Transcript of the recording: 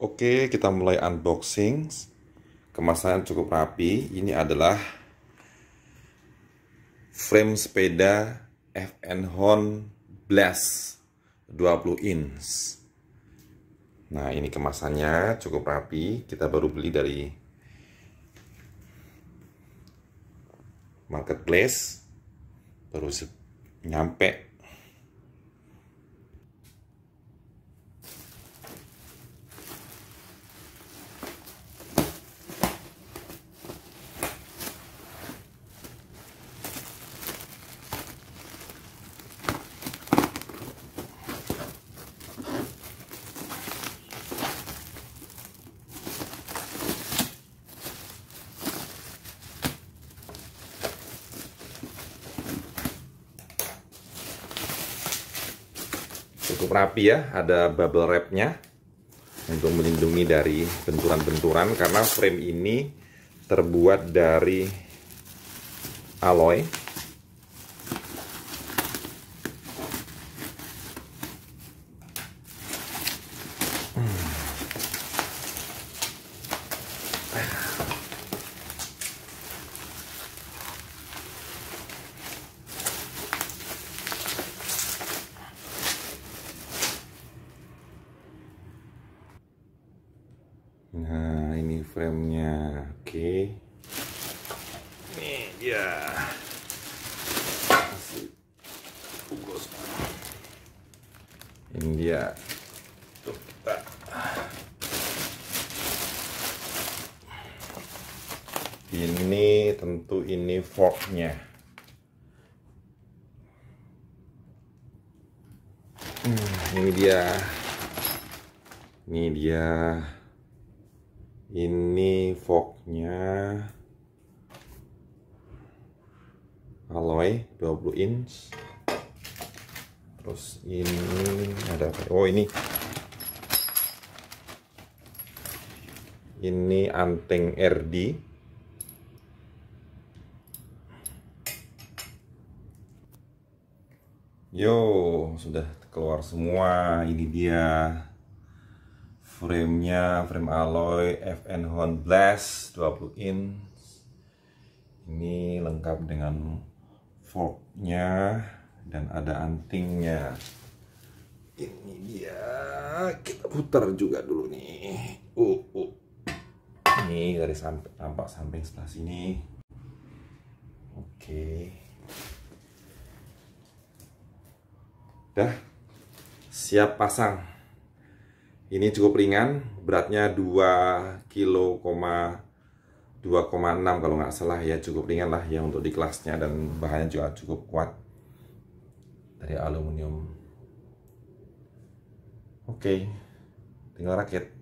Oke, kita mulai unboxing. Kemasannya cukup rapi. Ini adalah frame sepeda FN Horn Blast 20 inch. Nah, ini kemasannya cukup rapi. Kita baru beli dari marketplace. Baru nyampe cukup rapi ya ada bubble wrapnya untuk melindungi dari benturan-benturan karena frame ini terbuat dari alloy Nah, ini framenya. Oke. Okay. Ini dia. Ini dia. Ini tentu ini forknya. Hmm, ini dia. Ini dia ini fognya alloy 20 inch terus ini ada apa oh ini ini anting RD yo sudah keluar semua ini dia Frame nya frame alloy FN Horn Blast 20 in ini lengkap dengan fork nya dan ada antingnya ini dia kita putar juga dulu nih uh, uh. ini dari samping tampak samping sebelah sini oke okay. dah siap pasang ini cukup ringan, beratnya 2 kilo, 2,6 kalau nggak salah ya, cukup ringan lah ya untuk di kelasnya dan bahannya juga cukup kuat dari aluminium. Oke, okay. tinggal rakit.